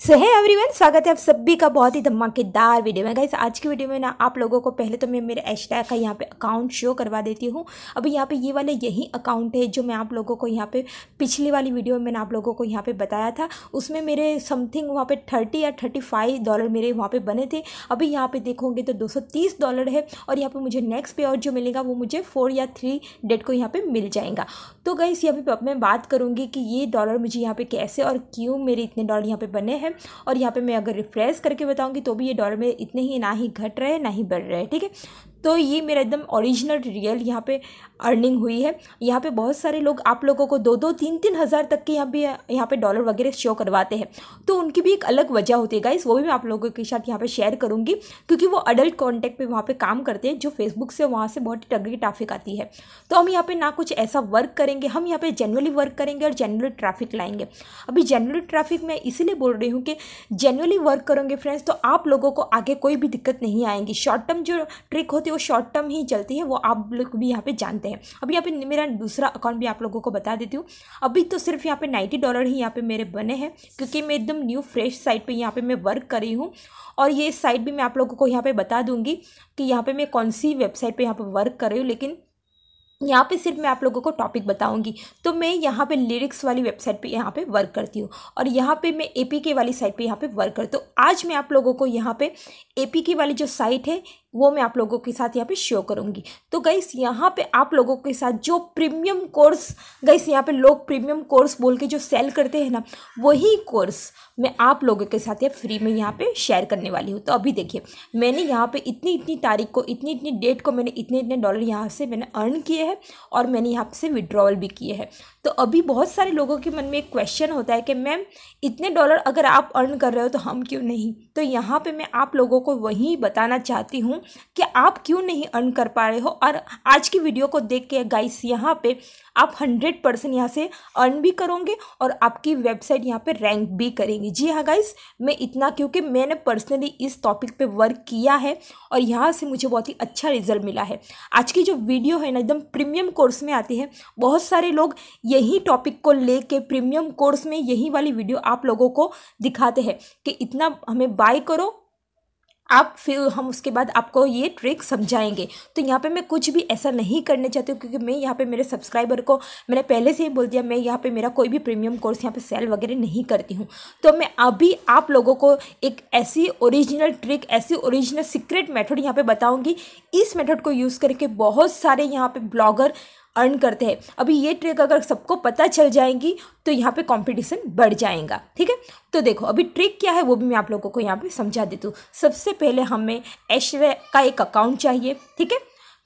सो है एवरीवन स्वागत है आप सभी का बहुत ही धमाकेदार वीडियो में गाइस आज की वीडियो में ना आप लोगों को पहले तो मैं मेरे एशटैग का यहाँ पे अकाउंट शो करवा देती हूँ अभी यहाँ पे ये वाला यही अकाउंट है जो मैं आप लोगों को यहाँ पे पिछली वाली वीडियो में मैंने आप लोगों को यहाँ पे बताया था उसमें मेरे समथिंग वहाँ पर थर्टी या थर्टी फाइव डॉलर मेरे वहाँ पर बने थे अभी यहाँ पर देखोगे तो दो डॉलर है और यहाँ पर मुझे नेक्स्ट पे और जो मिलेगा वो मुझे फोर या थ्री डेट को यहाँ पर मिल जाएगा तो गाइस यहाँ पर मैं बात करूँगी कि ये डॉलर मुझे यहाँ पर कैसे और क्यों मेरे इतने डॉलर यहाँ पर बने हैं है और यहाँ पे मैं अगर रिफ्रेश करके बताऊँगी तो भी ये डॉलर में इतने ही ना ही घट रहे हैं ना ही बढ़ रहे हैं ठीक है तो ये मेरा एकदम ओरिजिनल रियल यहाँ पे अर्निंग हुई है यहाँ पे बहुत सारे लोग आप लोगों को दो दो तीन तीन हज़ार तक के यहाँ पे यहाँ पे डॉलर वगैरह शो करवाते हैं तो उनकी भी एक अलग वजह होती है गाइस वो भी मैं आप लोगों के साथ यहाँ पे शेयर करूँगी क्योंकि वो अडल्ट कॉन्टेक्ट पे वहाँ पे काम करते हैं जो फेसबुक से वहाँ से बहुत ही टगड़ी ट्रैफिक आती है तो हम यहाँ पर ना कुछ ऐसा वर्क करेंगे हम यहाँ पर जनरली वर्क करेंगे और जेनुअली ट्रैफिक लाएंगे अभी जेनुअली ट्रैफिक मैं इसीलिए बोल रही हूँ कि जनरली वर्क करूँगी फ्रेंड्स तो आप लोगों को आगे कोई भी दिक्कत नहीं आएंगी शॉर्ट टर्म जो ट्रिक होती है वो शॉर्ट टर्म ही चलती है वो आप लोग भी यहाँ पर जानते हैं हैं अब यहाँ पे मेरा दूसरा अकाउंट भी आप लोगों को बता देती हूँ अभी तो सिर्फ यहाँ पे नाइन्टी डॉलर ही यहाँ पे मेरे बने हैं क्योंकि मैं एकदम न्यू फ्रेश साइट पे यहाँ पे मैं वर्क कर रही हूँ और ये साइट भी मैं आप लोगों को यहाँ पर बता दूँगी कि यहाँ पर मैं कौन सी वेबसाइट पर यहाँ पर वर्क कर रही हूँ लेकिन यहाँ पे सिर्फ मैं आप लोगों को टॉपिक बताऊंगी तो मैं यहाँ पे लिरिक्स वाली वेबसाइट पे यहाँ पे वर्क करती हूँ और यहाँ पे मैं एपीके वाली साइट पे यहाँ पे वर्क करती हूँ आज मैं आप लोगों को यहाँ पे एपीके वाली जो साइट है वो मैं आप लोगों के साथ यहाँ पे शो करूँगी तो गईस यहाँ पे आप लोगों के साथ जो प्रीमियम कोर्स गईस यहाँ पे लोग प्रीमियम कोर्स बोल के जो सेल करते हैं ना वही कोर्स मैं आप लोगों के साथ यहाँ फ्री में यहाँ पे शेयर करने वाली हूँ तो अभी देखिए मैंने यहाँ पे इतनी इतनी तारीख को इतनी इतनी डेट को मैंने इतने इतने डॉलर यहाँ से मैंने अर्न किए हैं और मैंने यहाँ से विड्रॉवल भी किए हैं तो अभी बहुत सारे लोगों के मन में एक क्वेश्चन होता है कि मैम इतने डॉलर अगर आप अर्न कर रहे हो तो हम क्यों नहीं तो यहाँ पे मैं आप लोगों को वही बताना चाहती हूँ कि आप क्यों नहीं अर्न कर पा रहे हो और आज की वीडियो को देख के गाइस यहाँ पे आप हंड्रेड परसेंट यहाँ से अर्न भी करोगे और आपकी वेबसाइट यहाँ पे रैंक भी करेंगे जी हाँ गाइस मैं इतना क्योंकि मैंने पर्सनली इस टॉपिक पे वर्क किया है और यहाँ से मुझे बहुत ही अच्छा रिजल्ट मिला है आज की जो वीडियो है ना एकदम प्रीमियम कोर्स में आती है बहुत सारे लोग यही टॉपिक को ले प्रीमियम कोर्स में यही वाली वीडियो आप लोगों को दिखाते हैं कि इतना हमें बाय करो आप फिर हम उसके बाद आपको ये ट्रिक समझाएंगे तो यहाँ पे मैं कुछ भी ऐसा नहीं करने चाहती हूँ क्योंकि मैं यहाँ पे मेरे सब्सक्राइबर को मैंने पहले से ही बोल दिया मैं यहाँ पे मेरा कोई भी प्रीमियम कोर्स यहाँ पे सेल वगैरह नहीं करती हूँ तो मैं अभी आप लोगों को एक ऐसी ओरिजिनल ट्रिक ऐसी ओरिजिनल सीक्रेट मैथड यहाँ पर बताऊँगी इस मैथड को यूज़ करके बहुत सारे यहाँ पर ब्लॉगर अर्न करते हैं अभी ये ट्रिक अगर सबको पता चल जाएगी तो यहाँ पे कंपटीशन बढ़ जाएगा ठीक है तो देखो अभी ट्रिक क्या है वो भी मैं आप लोगों को यहाँ पे समझा देती हूँ सबसे पहले हमें ऐश्वर्य का एक अकाउंट चाहिए ठीक है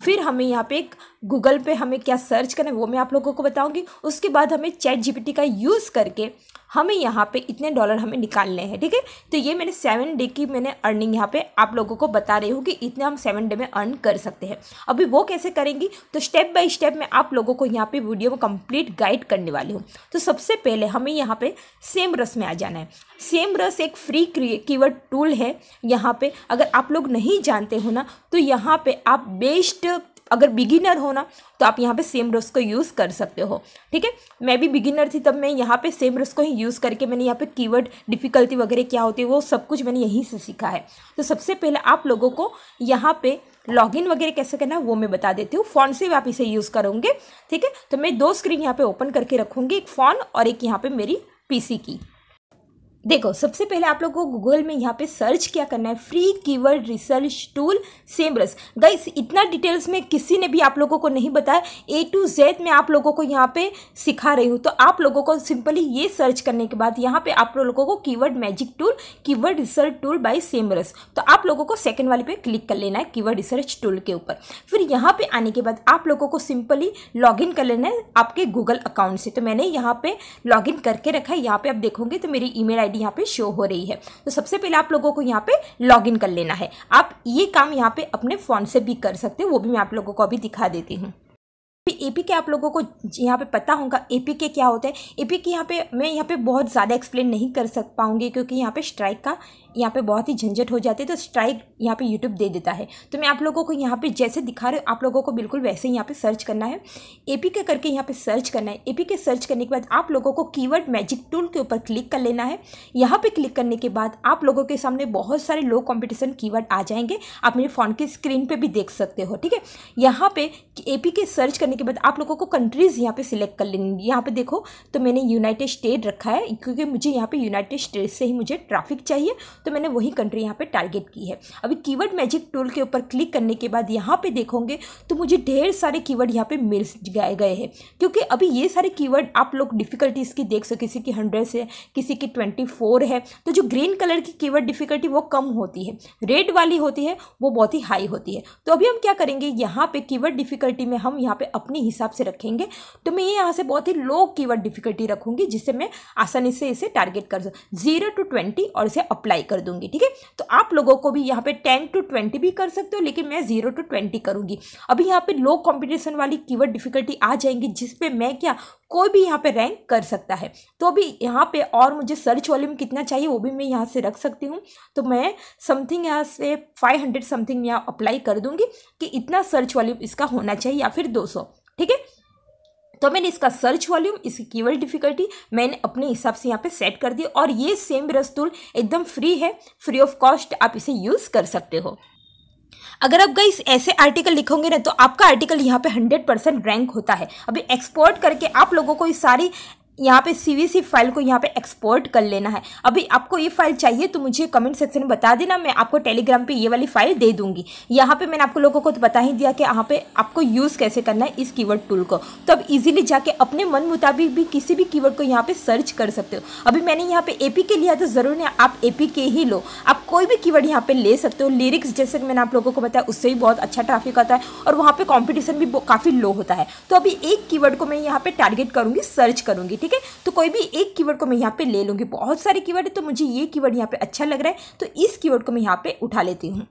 फिर हमें यहाँ पे एक गूगल पे हमें क्या सर्च करना है वो मैं आप लोगों को बताऊंगी उसके बाद हमें चैट जीपीटी का यूज़ करके हमें यहाँ पे इतने डॉलर हमें निकालने हैं ठीक है तो ये मैंने सेवन डे की मैंने अर्निंग यहाँ पे आप लोगों को बता रही हूँ कि इतने हम सेवन डे में अर्न कर सकते हैं अभी वो कैसे करेंगी तो स्टेप बाई स्टेप मैं आप लोगों को यहाँ पे वीडियो में कंप्लीट गाइड करने वाली हूँ तो सबसे पहले हमें यहाँ पर सेम रस में आ जाना है सेम रस एक फ्री कीवर्ड टूल है यहाँ पर अगर आप लोग नहीं जानते हो ना तो यहाँ पर आप बेस्ट अगर बिगिनर हो ना तो आप यहाँ पे सेम रस को यूज़ कर सकते हो ठीक है मैं भी बिगिनर थी तब मैं यहाँ पे सेम रस को ही यूज़ करके मैंने यहाँ पे कीवर्ड डिफ़िकल्टी वगैरह क्या होती है वो सब कुछ मैंने यहीं से सीखा है तो सबसे पहले आप लोगों को यहाँ पे लॉगिन वगैरह कैसे करना है वो मैं बता देती हूँ फ़ोन से भी आप इसे यूज़ करोगे ठीक है तो मैं दो स्क्रीन यहाँ पर ओपन करके रखूँगी एक फ़ोन और एक यहाँ पर मेरी पी की देखो सबसे पहले आप लोगों को गूगल में यहाँ पे सर्च क्या करना है free keyword research tool Semrush guys इतना डिटेल्स में किसी ने भी आप लोगों को नहीं बताया ए टू जेड में आप लोगों को यहाँ पे सिखा रही हूँ तो आप लोगों को सिंपली ये सर्च करने के बाद यहाँ पे आप लोगों को keyword magic tool keyword research tool by Semrush तो आप लोगों को सेकेंड वाले पे क्लिक कर लेना है कीवर्ड रिसर्च टूल के ऊपर फिर यहाँ पर आने के बाद आप लोगों को सिंपली लॉग कर लेना है आपके गूगल अकाउंट से तो मैंने यहाँ पर लॉग करके रखा है यहाँ पर आप देखोगे तो मेरी ई मेल आईडी यहाँ पे शो हो रही है तो सबसे पहले आप लोगों को यहाँ पे लॉगिन कर लेना है आप ये काम यहाँ पे अपने फ़ोन से भी कर सकते हो वो भी मैं आप लोगों को अभी दिखा देती हूँ एपी तो के आप लोगों को यहाँ पे पता होगा एपी के क्या होता है एपी के यहाँ पे मैं यहाँ पे बहुत ज़्यादा एक्सप्लेन नहीं कर सक पाऊँगी क्योंकि यहाँ पे स्ट्राइक का यहाँ पे बहुत ही झंझट हो जाती है तो स्ट्राइक यहाँ पे यूट्यूब दे देता है तो मैं आप लोगों को यहाँ पे जैसे दिखा रहे हो आप लोगों को बिल्कुल वैसे ही यहाँ पे सर्च करना है ए के करके यहाँ पे सर्च करना है ए के सर्च करने के बाद आप लोगों को कीवर्ड मैजिक टूल के ऊपर क्लिक कर लेना है यहाँ पर क्लिक करने के बाद आप लोगों के सामने बहुत सारे लो कॉम्पिटिशन कीवर्ड आ जाएंगे आप मेरे फ़ोन की स्क्रीन पर भी देख सकते हो ठीक है यहाँ पे ए के सर्च करने के बाद आप लोगों को कंट्रीज़ यहाँ पर सिलेक्ट कर लेनी यहाँ पर देखो तो मैंने यूनाइटेड स्टेट रखा है क्योंकि मुझे यहाँ पर यूनाइटेड स्टेट से ही मुझे ट्राफिक चाहिए तो तो मैंने वही कंट्री यहाँ पर टारगेट की है अभी कीवर्ड मैजिक टूल के ऊपर क्लिक करने के बाद यहाँ पर देखोगे तो मुझे ढेर सारे कीवर्ड यहाँ पर मिल गए गए हैं क्योंकि अभी ये सारे कीवर्ड आप लोग डिफ़िकल्टीज़ की देख सो किसी की हंड्रेड से किसी की ट्वेंटी फोर है तो जो ग्रीन कलर की कीवर्ड डिफ़िकल्टी वो कम होती है रेड वाली होती है वो बहुत ही हाई होती है तो अभी हम क्या करेंगे यहाँ पे कीवर्ड डिफ़िकल्टी में हम यहाँ पे अपने हिसाब से रखेंगे तो मैं ये यहाँ से बहुत ही लो कीवर्ड डिफ़िकल्टी रखूँगी जिससे मैं आसानी से इसे टारगेट कर सकूँ जीरो टू ट्वेंटी और इसे अप्लाई कर कर दूंगी ठीक है तो आप लोगों को भी यहाँ पे टेन टू ट्वेंटी भी कर सकते हो लेकिन मैं जीरो टू ट्वेंटी करूंगी अभी यहाँ पे लो कंपटीशन वाली कीवर्ड डिफिकल्टी आ जाएंगी जिसपे मैं क्या कोई भी यहाँ पे रैंक कर सकता है तो अभी यहाँ पे और मुझे सर्च वॉल्यूम कितना चाहिए वो भी मैं यहाँ से रख सकती हूँ तो मैं समथिंग यहाँ से 500 समथिंग यहाँ अप्लाई कर दूंगी कि इतना सर्च वॉल्यूम इसका होना चाहिए या फिर 200 ठीक है तो मैंने इसका सर्च वॉल्यूम इसकी कीवर्ड डिफिकल्टी मैंने अपने हिसाब से यहाँ पे सेट कर दी और ये सेम ब्रश टूल एकदम फ्री है फ्री ऑफ कॉस्ट आप इसे यूज़ कर सकते हो अगर आप गई ऐसे आर्टिकल लिखोगे ना तो आपका आर्टिकल यहाँ पे 100 परसेंट रैंक होता है अभी एक्सपोर्ट करके आप लोगों को इस सारी यहाँ पे सीवीसी फाइल को यहाँ पे एक्सपोर्ट कर लेना है अभी आपको ये फाइल चाहिए तो मुझे कमेंट सेक्शन में बता देना मैं आपको टेलीग्राम पे ये वाली फाइल दे दूंगी यहाँ पे मैंने आपको लोगों को तो बता ही दिया कि यहाँ पे आपको यूज़ कैसे करना है इस कीवर्ड टूल को तो अब इजीली जाके अपने मन मुताबिक भी किसी भी कीवर्ड को यहाँ पे सर्च कर सकते हो अभी मैंने यहाँ पे पी के लिया तो ज़रूर नहीं आप पी के ही लो आप कोई भी कीवर्ड यहाँ पे ले सकते हो लिरिक्स जैसे कि मैंने आप लोगों को बताया उससे भी बहुत अच्छा ट्राफिक आता है और वहाँ पर कॉम्पिटिशन भी काफ़ी लो होता है तो अभी एक कीवर्ड को मैं यहाँ पर टारगेट करूँगी सर्च करूँगी ठीक ठीक है तो कोई भी एक कीवर्ड को मैं यहाँ पे ले लूँगी बहुत सारे कीवर्ड है तो मुझे ये कीवर्ड यहाँ पे अच्छा लग रहा है तो इस कीवर्ड को मैं यहाँ पे उठा लेती हूँ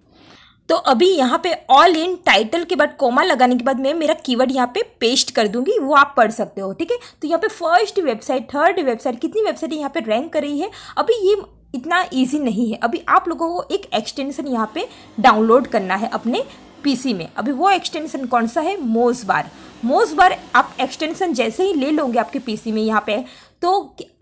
तो अभी यहाँ पे ऑल इन टाइटल के बाद कोमा लगाने के बाद मैं मेरा कीवर्ड यहाँ पे पेस्ट कर दूंगी वो आप पढ़ सकते हो ठीक है तो यहाँ पे फर्स्ट वेबसाइट थर्ड वेबसाइट कितनी वेबसाइट यहाँ पे रैंक कर रही है अभी ये इतना इजी नहीं है अभी आप लोगों को एक एक्सटेंशन यहाँ पे डाउनलोड करना है अपने पीसी में अभी वो एक्सटेंशन कौन सा है मोज बार मोज बार आप एक्सटेंशन जैसे ही ले लोगे आपके पीसी में यहाँ पे तो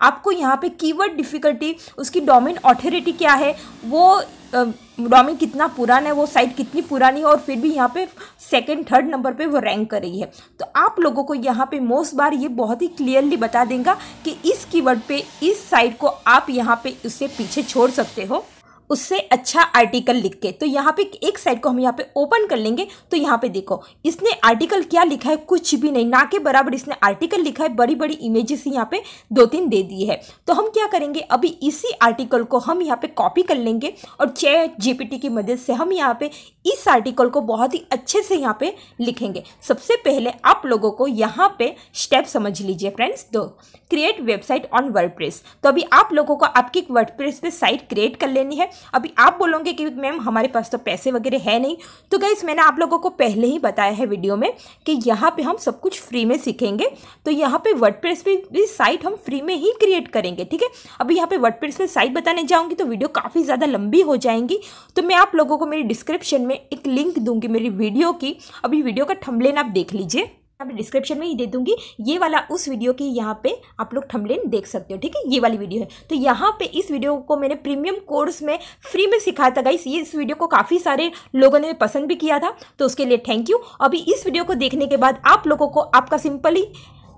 आपको यहाँ पे कीवर्ड डिफ़िकल्टी उसकी डोमेन ऑथोरिटी क्या है वो डोमेन कितना पुराना है वो साइट कितनी पुरानी है और फिर भी यहाँ पे सेकंड थर्ड नंबर पे वो रैंक कर रही है तो आप लोगों को यहाँ पे मोस्ट बार ये बहुत ही क्लियरली बता देगा कि इस कीवर्ड पे इस साइट को आप यहाँ पे उससे पीछे छोड़ सकते हो उससे अच्छा आर्टिकल लिख के तो यहाँ पे एक साइड को हम यहाँ पे ओपन कर लेंगे तो यहाँ पे देखो इसने आर्टिकल क्या लिखा है कुछ भी नहीं ना के बराबर इसने आर्टिकल लिखा है बड़ी बड़ी इमेजेस यहाँ पे दो तीन दे दी है तो हम क्या करेंगे अभी इसी आर्टिकल को हम यहाँ पे कॉपी कर लेंगे और चैट जीपीटी की मदद से हम यहाँ पे इस आर्टिकल को बहुत ही अच्छे से यहाँ पे लिखेंगे सबसे पहले आप लोगों को यहाँ पे स्टेप समझ लीजिए फ्रेंड्स दो क्रिएट वेबसाइट ऑन वर्ड तो अभी आप लोगों को आपकी वर्ड पे साइट क्रिएट कर लेनी है अभी आप बोलोगे कि मैम हमारे पास तो पैसे वगैरह है नहीं तो गाइस मैंने आप लोगों को पहले ही बताया है वीडियो में कि यहाँ पे हम सब कुछ फ्री में सीखेंगे तो यहाँ पे वर्ड पे भी साइट हम फ्री में ही क्रिएट करेंगे ठीक है अभी यहाँ पे वर्ड पे साइट बताने जाऊँगी तो वीडियो काफ़ी ज़्यादा लंबी हो जाएंगी तो मैं आप लोगों को मेरी डिस्क्रिप्शन में एक लिंक दूंगी मेरी वीडियो की अभी वीडियो का थम्बलेन आप देख लीजिए मैं डिस्क्रिप्शन में ही दे दूंगी ये वाला उस वीडियो की यहाँ पे आप लोग थंबनेल देख सकते हो ठीक है ये वाली वीडियो है तो यहाँ पे इस वीडियो को मैंने प्रीमियम कोर्स में फ्री में सिखाया था गाइस ये इस वीडियो को काफ़ी सारे लोगों ने पसंद भी किया था तो उसके लिए थैंक यू अभी इस वीडियो को देखने के बाद आप लोगों को आपका सिंपली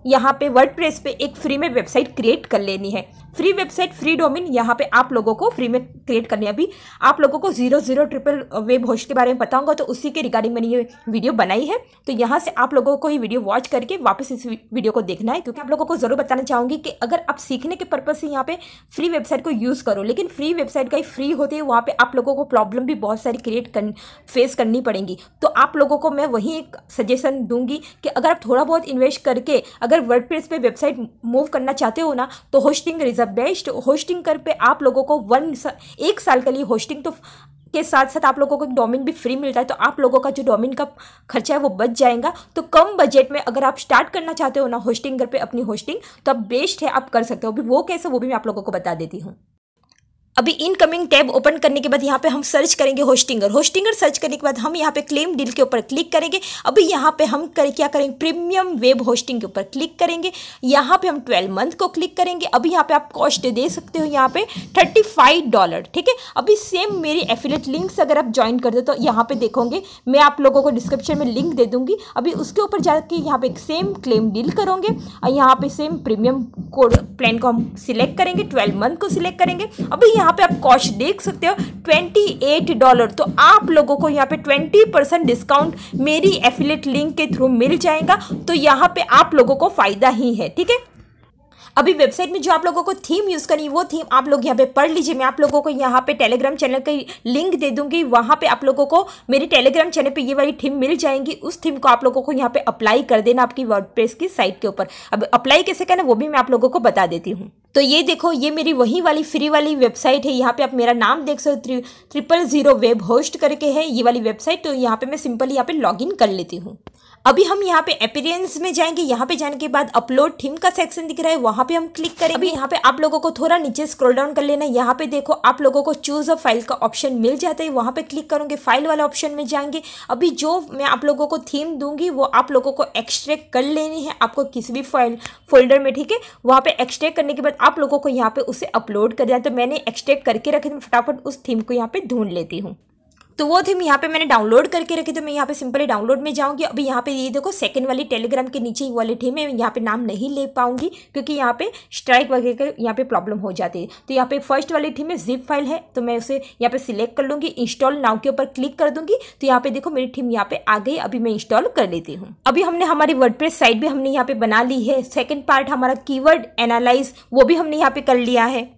यहाँ पे वर्ड पे एक फ्री में वेबसाइट क्रिएट कर लेनी है फ्री वेबसाइट फ्री डोमिन यहाँ पे आप लोगों को फ्री में क्रिएट करनी है अभी आप लोगों को जीरो जीरो ट्रिपल वेब होश के बारे में बताऊंगा तो उसी के रिगार्डिंग मैंने ये वीडियो बनाई है तो यहाँ से आप लोगों को ये वीडियो वॉच करके वापस इस वीडियो को देखना है क्योंकि आप लोगों को ज़रूर बताना चाहूँगी कि अगर आप सीखने के पर्पज़ से यहाँ पे फ्री वेबसाइट को यूज़ करो लेकिन फ्री वेबसाइट का फ्री होते हैं वहाँ पर आप लोगों को प्रॉब्लम भी बहुत सारी क्रिएट कर फेस करनी पड़ेंगी तो आप लोगों को मैं वही एक सजेशन दूंगी कि अगर आप थोड़ा बहुत इन्वेस्ट करके अगर वर्ड पे वेबसाइट मूव करना चाहते हो ना तो hosting is a best hosting कर पे आप लोगों को वन सा, एक साल के लिए होस्टिंग तो के साथ साथ आप लोगों को एक डोमिन भी फ्री मिलता है तो आप लोगों का जो डोमिन का खर्चा है वो बच जाएगा तो कम बजट में अगर आप स्टार्ट करना चाहते हो ना होस्टिंग घर पे अपनी होस्टिंग तो आप बेस्ट है आप कर सकते हो अभी वो कैसे वो भी मैं आप लोगों को बता देती हूँ अभी इनकमिंग टैब ओपन करने के बाद यहाँ पे हम सर्च करेंगे होस्टिंगर होस्टिंगर सर्च करने के बाद हम यहाँ पे क्लेम डील के ऊपर क्लिक करेंगे अभी यहाँ पे हम कर क्या करेंगे प्रीमियम वेब होस्टिंग के ऊपर क्लिक करेंगे यहाँ पे हम ट्वेल्व मंथ को क्लिक करेंगे अभी यहाँ पे आप कॉस्ट दे सकते हो यहाँ पे थर्टी फाइव डॉलर ठीक है अभी सेम मेरी एफिलेट लिंक्स अगर आप ज्वाइन कर दो तो यहाँ पर देखोगे मैं आप लोगों को डिस्क्रिप्शन में लिंक दे दूँगी अभी उसके ऊपर जाके यहाँ पे सेम क्लेम डील करोगे और यहाँ पर सेम प्रीमियम कोड प्लान को हम सिलेक्ट करेंगे ट्वेल्व मंथ को सिलेक्ट करेंगे अभी यहाँ यहाँ पे आप कॉस्ट देख सकते हो ट्वेंटी एट डॉलर तो आप लोगों को यहाँ पे ट्वेंटी परसेंट डिस्काउंट मेरी एफिलेट लिंक के थ्रू मिल जाएगा तो यहाँ पे आप लोगों को फ़ायदा ही है ठीक है अभी वेबसाइट में जो आप लोगों को थीम यूज़ करनी वो थीम आप लोग यहाँ पे पढ़ लीजिए मैं आप लोगों को यहाँ पे टेलीग्राम चैनल का लिंक दे दूंगी वहाँ पे आप लोगों को मेरे टेलीग्राम चैनल पे ये वाली थीम मिल जाएंगी उस थीम को आप लोगों को यहाँ पे अप्लाई कर देना आपकी वर्डप्रेस की साइट के ऊपर अब अप्लाई कैसे करना वो भी मैं आप लोगों को बता देती हूँ तो ये देखो ये मेरी वही वाली फ्री वाली वेबसाइट है यहाँ पे आप मेरा नाम देख सकते हो त्रि, ट्रिपल ज़ीरो वेब होस्ट करके है ये वाली वेबसाइट तो यहाँ पे मैं सिंपली यहाँ पे लॉगिन कर लेती हूँ अभी हम यहाँ पे अपीयरेंस में जाएंगे यहाँ पे जाने के बाद अपलोड थीम का सेक्शन दिख रहा है वहाँ पे हम क्लिक करें अभी यहाँ पे आप लोगों को थोड़ा नीचे स्क्रॉल डाउन कर लेना है यहाँ पे देखो आप लोगों को चूज अ फाइल का ऑप्शन मिल जाता है वहाँ पे क्लिक करोगे फाइल वाला ऑप्शन में जाएंगे अभी जो मैं आप लोगों को थीम दूंगी वो आप लोगों को एक्सट्रैक्ट कर लेनी है आपको किसी भी फाइल फोल्डर में ठीक है वहाँ पर एक्सट्रैक्ट करने के बाद आप लोगों को यहाँ पे उसे अपलोड कर दिया तो मैंने एक्सटेक्ट करके रखे फटाफट उस थीम को यहाँ पे ढूंढ लेती हूँ तो वो थीम यहाँ पे मैंने डाउनलोड करके रखी तो मैं यहाँ पे सिंपली डाउनलोड में जाऊँगी अभी यहाँ पे ये देखो सेकंड वाली टेलीग्राम के नीचे ही वाली थीम है यहाँ पे नाम नहीं ले पाऊँगी क्योंकि यहाँ पे स्ट्राइक वगैरह यहाँ पे प्रॉब्लम हो जाती है तो यहाँ पे फर्स्ट वाली थीम में जिप फाइल है तो मैं उसे यहाँ पे सिलेक्ट कर लूँगी इंस्टॉल नाव के ऊपर क्लिक कर दूँगी तो यहाँ पे देखो मेरी थीम यहाँ पे आ गई अभी मैं इंस्टॉल कर लेती हूँ अभी हमने हमारी वर्ड साइट भी हमने यहाँ पे बना ली है सेकेंड पार्ट हमारा की एनालाइज वो भी हमने यहाँ पे कर लिया है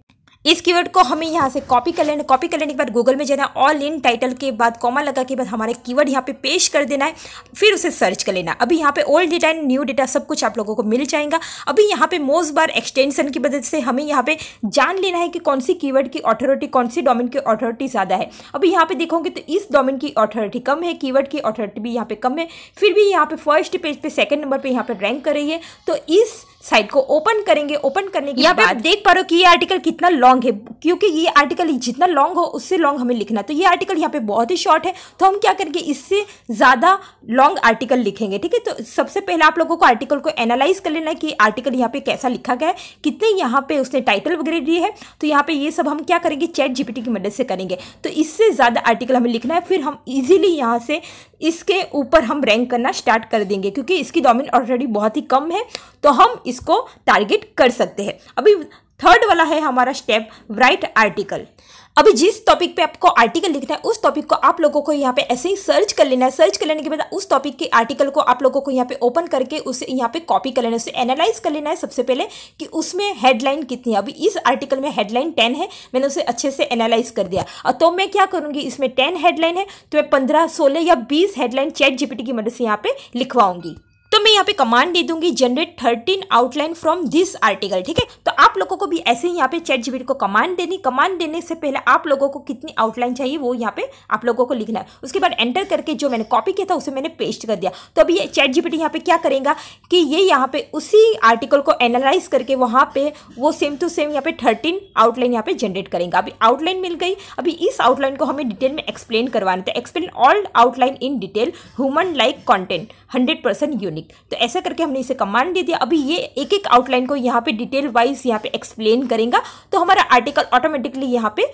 इस कीवर्ड को हमें यहाँ से कॉपी कर लेना कॉपी कर लेने के बाद गूगल में जाना ऑल इन टाइटल के बाद कॉमा लगा के बाद हमारे कीवर्ड यहाँ पे पेश कर देना है फिर उसे सर्च कर लेना अभी यहाँ पे old data and new data सब कुछ आप लोगों को मिल जाएगा अभी यहाँ पे मोज बार एक्सटेंशन की मदद से हमें यहाँ पे जान लेना है कि कौन सी कीवर्ड की ऑथोरिटी कौन सी डोमिन की ऑथोरिटी ज़्यादा है अभी यहाँ पे देखोगे तो इस डोमिन की ऑथोरिटी कम है कीवर्ड की ऑथोरिटी भी यहाँ पे कम है फिर भी यहाँ पे फर्स्ट पेज पे सेकंड नंबर पे यहाँ पे रैंक कर रही है तो इस साइट को ओपन करेंगे ओपन करने के बाद देख पा रहे हो कि ये आर्टिकल कितना लॉन्ग है क्योंकि ये आर्टिकल जितना लॉन्ग हो उससे लॉन्ग हमें लिखना तो ये आर्टिकल यहाँ पे बहुत ही शॉर्ट है तो हम क्या करेंगे इससे ज़्यादा लॉन्ग आर्टिकल लिखेंगे ठीक है तो सबसे पहले आप लोगों को आर्टिकल को एनालाइज कर लेना है कि आर्टिकल यहाँ पे कैसा लिखा गया है कितने यहाँ पे उसने टाइटल वगैरह दिए है तो यहाँ पे ये सब हम क्या करेंगे चैट जीपीटी की मदद से करेंगे तो इससे ज़्यादा आर्टिकल हमें लिखना है फिर हम इजिली यहाँ से इसके ऊपर हम रैंक करना स्टार्ट कर देंगे क्योंकि इसकी डोमिन ऑलरेडी बहुत ही कम है तो हम इसको टारगेट कर सकते हैं अभी थर्ड वाला है हमारा स्टेप राइट आर्टिकल अभी जिस टॉपिक पे आपको आर्टिकल लिखना है उस टॉपिक को आप लोगों को यहाँ पे ऐसे ही सर्च कर लेना है सर्च कर लेने के बाद उस टॉपिक के आर्टिकल को आप लोगों को यहाँ पे ओपन करके उसे यहाँ पे कॉपी कर लेना है उसे एनालाइज कर लेना है सबसे पहले कि उसमें हेडलाइन कितनी है अभी इस आर्टिकल में हेडलाइन टेन है मैंने उसे अच्छे से एनालाइज कर दिया और तो मैं क्या करूँगी इसमें टेन हेडलाइन है तो मैं पंद्रह सोलह या बीस हेडलाइन चैट जीपीटी की मदद से यहाँ पर लिखवाऊंगी तो मैं यहाँ पे कमांड दे दूंगी generate thirteen outline from this article ठीक है तो आप लोगों को भी ऐसे ही यहाँ पे चैट जीबीट को कमांड देनी कमांड देने से पहले आप लोगों को कितनी आउटलाइन चाहिए वो यहाँ पे आप लोगों को लिखना है उसके बाद एंटर करके जो मैंने कॉपी किया था उसे मैंने पेस्ट कर दिया तो अभी ये चैट जीबीटी यहाँ पे क्या करेगा कि ये यहाँ पे उसी आर्टिकल को एनालाइज करके वहाँ पे वो सेम टू सेम यहाँ पे थर्टीन आउटलाइन यहाँ पे जनरेट करेंगे अभी आउटलाइन मिल गई अभी इस आउटलाइन को हमें डिटेल में एक्सप्लेन करवाना था explain all outline in detail human like content hundred percent unique गणित तो ऐसा करके हमने इसे कमांड दे दिया अभी ये एक एक आउटलाइन को यहाँ पे डिटेल वाइज यहाँ पे एक्सप्लेन करेगा तो हमारा आर्टिकल ऑटोमेटिकली यहाँ पे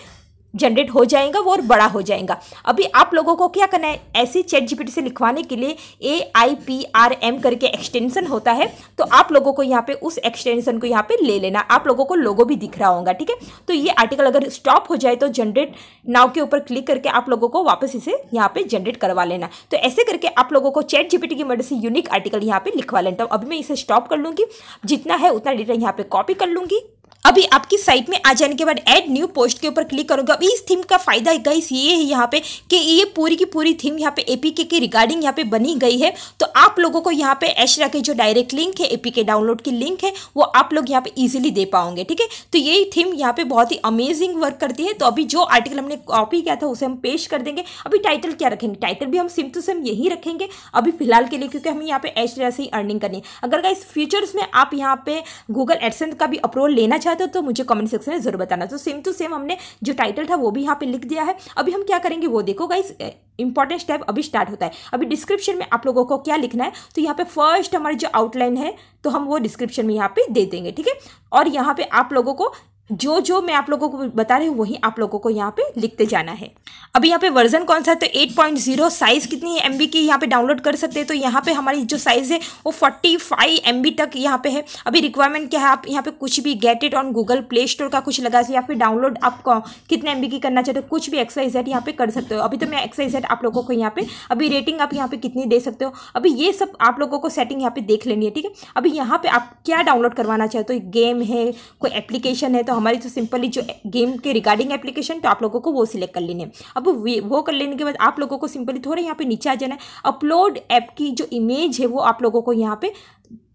जनरेट हो जाएगा वो और बड़ा हो जाएगा अभी आप लोगों को क्या करना है ऐसे चैट जीपीटी से लिखवाने के लिए A I P R M करके एक्सटेंशन होता है तो आप लोगों को यहाँ पे उस एक्सटेंशन को यहाँ पे ले लेना आप लोगों को लोगो भी दिख रहा होगा ठीक है तो ये आर्टिकल अगर स्टॉप हो जाए तो जनरेट नाव के ऊपर क्लिक करके आप लोगों को वापस इसे यहाँ पे जनरेट करवा लेना तो ऐसे करके आप लोगों को चैट जीपीटी की मदद से यूनिक आर्टिकल यहाँ पे लिखवा लेता हूँ तो अभी मैं इसे स्टॉप कर लूँगी जितना है उतना डेटा यहाँ पे कॉपी कर लूँगी अभी आपकी साइट में आ जाने के बाद एड न्यू पोस्ट के ऊपर क्लिक करोगे अभी इस थीम का फायदा गाइस ये है यहाँ पे कि ये पूरी की पूरी थीम यहाँ पे एपीके के रिगार्डिंग यहाँ पे बनी गई है तो आप लोगों को यहाँ पे एशरा के जो डायरेक्ट लिंक है एपीके डाउनलोड की लिंक है वो आप लोग यहाँ पे इजिली दे पाओगे ठीक है तो ये थीम यहाँ पे बहुत ही अमेजिंग वर्क करती है तो अभी जो आर्टिकल हमने कॉपी किया था उसे हम पेश कर देंगे अभी टाइटल क्या रखेंगे टाइटल भी हम सिम टू सेम यही रखेंगे अभी फिलहाल के लिए क्योंकि हमें यहाँ पे एशरा से ही अर्निंग करनी है अगर गाइस फ्यूचर्स में आप यहाँ पे गूगल एडसेंट का भी अप्रूवल लेना चाहते तो, तो मुझे कमेंट सेक्शन में जरूर बताना तो सेम टू सेम हमने जो टाइटल था वो भी यहाँ पे लिख दिया है अभी हम क्या करेंगे वो देखो गाइस इंपॉर्टेंट स्टेप अभी स्टार्ट होता है अभी डिस्क्रिप्शन में आप लोगों को क्या लिखना है तो यहाँ पे फर्स्ट हमारी जो आउटलाइन है तो हम वो डिस्क्रिप्शन में यहाँ पे दे देंगे ठीक है और यहाँ पे आप लोगों को जो जो मैं आप लोगों को बता रही हूँ वही आप लोगों को यहाँ पे लिखते जाना है अभी यहाँ पे वर्जन कौन सा है तो 8.0 साइज़ कितनी एम बी की यहाँ पे डाउनलोड कर सकते हैं तो यहाँ पे हमारी जो साइज़ है वो 45 फाइव तक यहाँ पे है अभी रिक्वायरमेंट क्या है आप यहाँ पे कुछ भी get it on Google Play Store का कुछ लगा सकते या फिर डाउनलोड आप कितने एम की करना चाहते हो कुछ भी एक्सरसाइज यहाँ पे कर सकते हो अभी तो मैं एक्सरसाइज आप लोगों को यहाँ पे अभी रेटिंग आप यहाँ पे कितनी दे सकते हो अभी ये सब आप लोगों को सेटिंग यहाँ पे देख लेनी है ठीक है अभी यहाँ पे आप क्या डाउनलोड करवाना चाहते हो गेम है कोई एप्लीकेशन है तो हमारी जो सिंपली जो गेम के रिगार्डिंग एप्लीकेशन तो आप लोगों को वो सिलेक्ट कर लेने अब वो कर लेने के बाद आप लोगों को सिंपली थोड़ा यहाँ पे नीचे आ जाना है अपलोड ऐप की जो इमेज है वो आप लोगों को यहाँ पे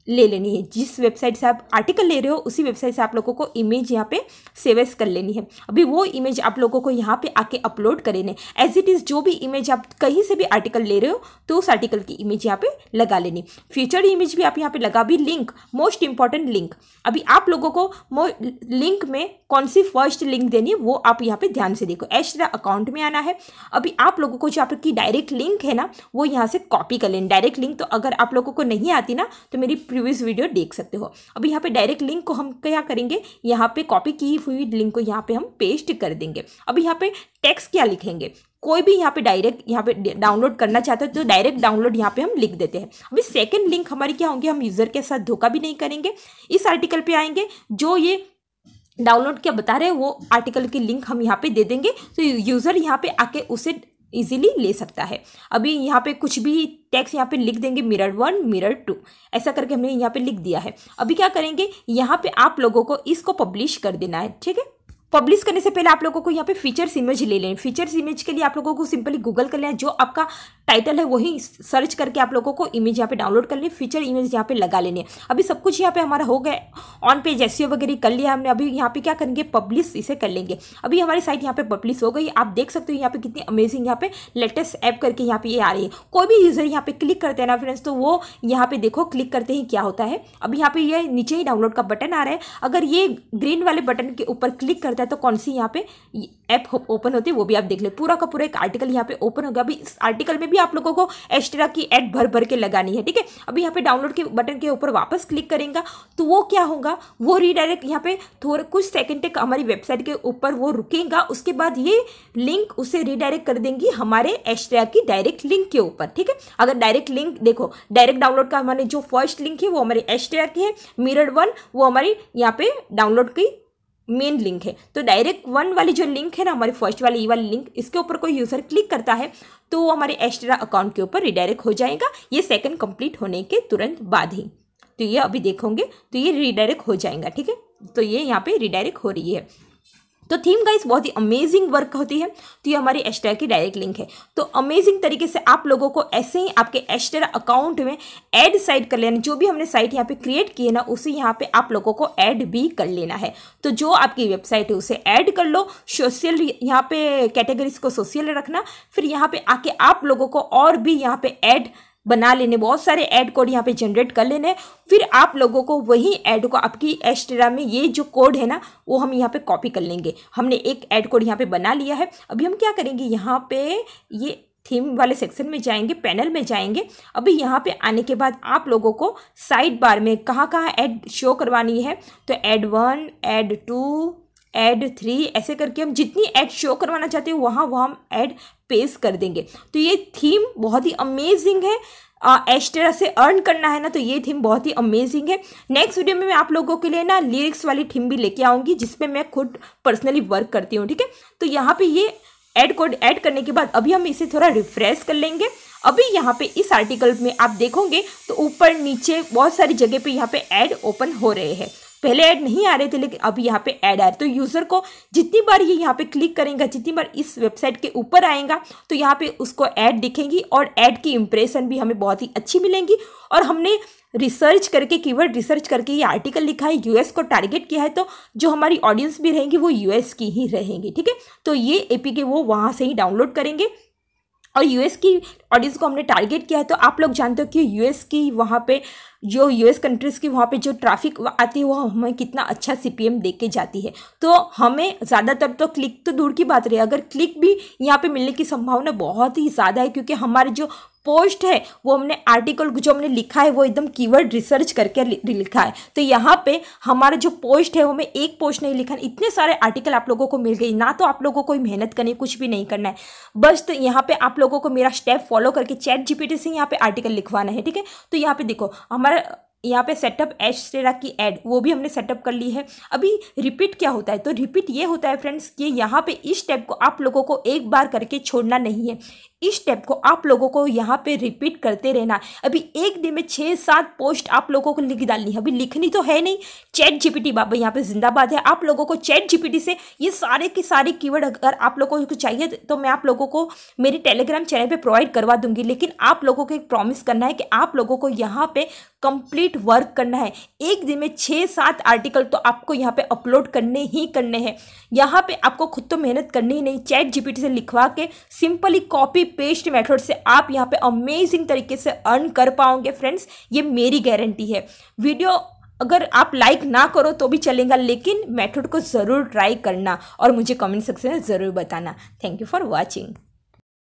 ले लेनी है जिस वेबसाइट से आप आर्टिकल ले रहे हो उसी वेबसाइट से आप लोगों को इमेज यहाँ पे सेवेस कर लेनी है अभी वो इमेज आप लोगों को यहाँ पे आके अपलोड करें एज इट इज़ जो भी इमेज आप कहीं से भी आर्टिकल ले रहे हो तो उस आर्टिकल की इमेज यहाँ पे लगा लेनी फ्यूचर इमेज भी आप यहाँ पे लगा भी लिंक मोस्ट इंपॉर्टेंट लिंक अभी आप लोगों को लिंक में कौन सी फर्स्ट लिंक देनी है वो आप यहाँ पर ध्यान से देखो एच अकाउंट में आना है अभी आप लोगों को जो आपकी डायरेक्ट लिंक है ना वो यहाँ से कॉपी कर लेनी डायरेक्ट लिंक तो अगर आप लोगों को नहीं आती ना तो मेरी प्रीवियस वीडियो देख सकते हो अब यहाँ पे डायरेक्ट लिंक को हम क्या करेंगे यहाँ पे कॉपी की हुई लिंक को यहाँ पे हम पेस्ट कर देंगे अब यहाँ पे टेक्स्ट क्या लिखेंगे कोई भी यहाँ पे डायरेक्ट यहाँ पे डाउनलोड करना चाहता है तो डायरेक्ट डाउनलोड यहाँ पे हम लिख देते हैं अभी सेकेंड लिंक हमारी क्या होंगे हम यूज़र के साथ धोखा भी नहीं करेंगे इस आर्टिकल पर आएंगे जो ये डाउनलोड क्या बता रहे हैं वो आर्टिकल की लिंक हम यहाँ पे दे देंगे तो यूज़र यहाँ पे आके उसे इजीली ले सकता है अभी यहाँ पे कुछ भी टैक्स यहाँ पे लिख देंगे मिरर वन मिरर टू ऐसा करके हमने यहाँ पे लिख दिया है अभी क्या करेंगे यहाँ पे आप लोगों को इसको पब्लिश कर देना है ठीक है पब्लिश करने से पहले आप लोगों को यहाँ पे फीचर्स इमेज ले लें फीचर्स इमेज के लिए आप लोगों को सिंपली गूगल कर लें जो आपका टाइटल है वही सर्च करके आप लोगों को इमेज यहाँ पे डाउनलोड कर लें फीचर इमेज यहाँ पे लगा लेने अभी सब कुछ यहाँ पे हमारा हो गया ऑन पेज एस वगैरह कर लिया हमने अभी यहाँ पे क्या करेंगे पब्लिश इसे कर लेंगे अभी हमारी साइट यहाँ पे पब्लिश हो गई आप देख सकते हो यहाँ पे कितनी अमेजिंग यहाँ पे लेटेस्ट ऐप करके यहाँ पे ये आ रही है कोई भी यूज़र यहाँ पे क्लिक करते हैं ना फ्रेंड्स तो वो यहाँ पे देखो क्लिक करते ही क्या होता है अभी यहाँ पे ये नीचे ही डाउनलोड का बटन आ रहा है अगर ये ग्रीन वाले बटन के ऊपर क्लिक करते रहता है तो कौन सी यहाँ पे ऐप ओपन होती है वो भी आप देख ले पूरा का पूरा एक आर्टिकल यहाँ पे ओपन होगा अभी इस आर्टिकल में भी आप लोगों को एस्ट्रा की ऐड भर भर के लगानी है ठीक है अभी यहाँ पे डाउनलोड के बटन के ऊपर वापस क्लिक करेंगे तो वो क्या होगा वो रीडायरेक्ट यहाँ पे थोड़े कुछ सेकेंड तक हमारी वेबसाइट के ऊपर वो रुकेगा उसके बाद ये लिंक उसे रीडायरेक्ट कर देंगी हमारे एस्ट्रा की डायरेक्ट लिंक के ऊपर ठीक है अगर डायरेक्ट लिंक देखो डायरेक्ट डाउनलोड का हमारे जो फर्स्ट लिंक है वो हमारे एस्ट्रा की है मिरर वन वो हमारी यहाँ पे डाउनलोड की मेन लिंक है तो डायरेक्ट वन वाली जो लिंक है ना हमारी फर्स्ट वाली ये वाली लिंक इसके ऊपर कोई यूज़र क्लिक करता है तो वो हमारे एक्स्ट्रा अकाउंट के ऊपर रिडायरेक्ट हो जाएगा ये सेकंड कंप्लीट होने के तुरंत बाद ही तो ये अभी देखोगे तो ये रिडायरेक्ट हो जाएगा ठीक है तो ये यहाँ पे रिडायरेक्ट हो रही है तो थीम गाइस बहुत ही अमेजिंग वर्क होती है तो ये हमारी एस्टर की डायरेक्ट लिंक है तो अमेजिंग तरीके से आप लोगों को ऐसे ही आपके एस्टर अकाउंट में ऐड साइट कर लेना जो भी हमने साइट यहाँ पे क्रिएट की है ना उसे यहाँ पे आप लोगों को ऐड भी कर लेना है तो जो आपकी वेबसाइट है उसे ऐड कर लो सोशल यहाँ पे कैटेगरीज को सोशल रखना फिर यहाँ पे आके आप लोगों को और भी यहाँ पे ऐड बना लेने बहुत सारे ऐड कोड यहाँ पे जनरेट कर लेने फिर आप लोगों को वही ऐड को आपकी एस्टेरा में ये जो कोड है ना वो हम यहाँ पे कॉपी कर लेंगे हमने एक ऐड कोड यहाँ पे बना लिया है अभी हम क्या करेंगे यहाँ पे ये थीम वाले सेक्शन में जाएंगे पैनल में जाएंगे अभी यहाँ पे आने के बाद आप लोगों को साइड बार में कहाँ कहाँ ऐड शो करवानी है तो ad one ad two ad three ऐसे करके हम जितनी ऐड शो करवाना चाहते हैं वहाँ वहाँ हम ऐड पेस कर देंगे तो ये थीम बहुत ही अमेजिंग है एस्टेरा से अर्न करना है ना तो ये थीम बहुत ही अमेजिंग है नेक्स्ट वीडियो में मैं आप लोगों के लिए ना लिरिक्स वाली थीम भी लेके आऊँगी जिसपे मैं खुद पर्सनली वर्क करती हूँ ठीक है तो यहाँ पे ये एड कोड ऐड करने के बाद अभी हम इसे थोड़ा रिफ्रेश कर लेंगे अभी यहाँ पे इस आर्टिकल में आप देखोगे तो ऊपर नीचे बहुत सारी जगह पे यहाँ पे ऐड ओपन हो रहे हैं पहले ऐड नहीं आ रहे थे लेकिन अब यहाँ पे ऐड आ रहे तो यूज़र को जितनी बार ये यहाँ पे क्लिक करेगा जितनी बार इस वेबसाइट के ऊपर आएगा तो यहाँ पे उसको ऐड दिखेंगी और ऐड की इम्प्रेशन भी हमें बहुत ही अच्छी मिलेंगी और हमने रिसर्च करके कीवर्ड रिसर्च करके ये आर्टिकल लिखा है यूएस को टारगेट किया है तो जो हमारी ऑडियंस भी रहेंगी वो यूएस की ही रहेंगी ठीक है तो ये एपी के वो वहाँ से ही डाउनलोड करेंगे और यूएस की ऑडियंस को हमने टारगेट किया है तो आप लोग जानते हो कि यूएस की वहाँ पे जो यूएस कंट्रीज़ की वहाँ पे जो ट्रैफिक आती है वो हमें कितना अच्छा सीपीएम दे के जाती है तो हमें ज़्यादातर तो क्लिक तो दूर की बात रही अगर क्लिक भी यहाँ पे मिलने की संभावना बहुत ही ज़्यादा है क्योंकि हमारे जो पोस्ट है वो हमने आर्टिकल जो हमने लिखा है वो एकदम कीवर्ड रिसर्च करके लिखा है तो यहाँ पे हमारा जो पोस्ट है वो हमें एक पोस्ट नहीं लिखा इतने सारे आर्टिकल आप लोगों को मिल गई ना तो आप लोगों को मेहनत करनी कुछ भी नहीं करना है बस तो यहाँ पे आप लोगों को मेरा स्टेप फॉलो करके चैट जीपीटी से यहाँ पे आर्टिकल लिखवाना है ठीक है तो यहाँ पे देखो हमारा यहाँ पे सेटअप एच सेरा की एड वो भी हमने सेटअप कर ली है अभी रिपीट क्या होता है तो रिपीट ये होता है फ्रेंड्स कि यहाँ पे इस स्टेप को आप लोगों को एक बार करके छोड़ना नहीं है इस स्टेप को आप लोगों को यहाँ पे रिपीट करते रहना अभी एक दिन में छः सात पोस्ट आप लोगों को लिख डालनी है अभी लिखनी तो है नहीं चैट जीपीटी बाबा यहाँ पे जिंदाबाद है आप लोगों को चैट जीपीटी से ये सारे के सारे कीवर्ड अगर आप लोगों को चाहिए तो मैं आप लोगों को मेरे टेलीग्राम चैनल पर प्रोवाइड करवा दूंगी लेकिन आप लोगों को एक प्रॉमिस करना है कि आप लोगों को यहाँ पे कंप्लीट वर्क करना है एक दिन में छः सात आर्टिकल तो आपको यहाँ पे अपलोड करने ही करने हैं यहाँ पे आपको खुद तो मेहनत करनी ही नहीं चैट जीपीटी से लिखवा के सिंपली कॉपी पेस्ट मेथड से आप यहाँ पे अमेजिंग तरीके से अर्न कर पाओगे फ्रेंड्स ये मेरी गारंटी है वीडियो अगर आप लाइक ना करो तो भी चलेगा लेकिन मेथड को ज़रूर ट्राई करना और मुझे कमेंट सेक्शन में ज़रूर बताना थैंक यू फॉर वॉचिंग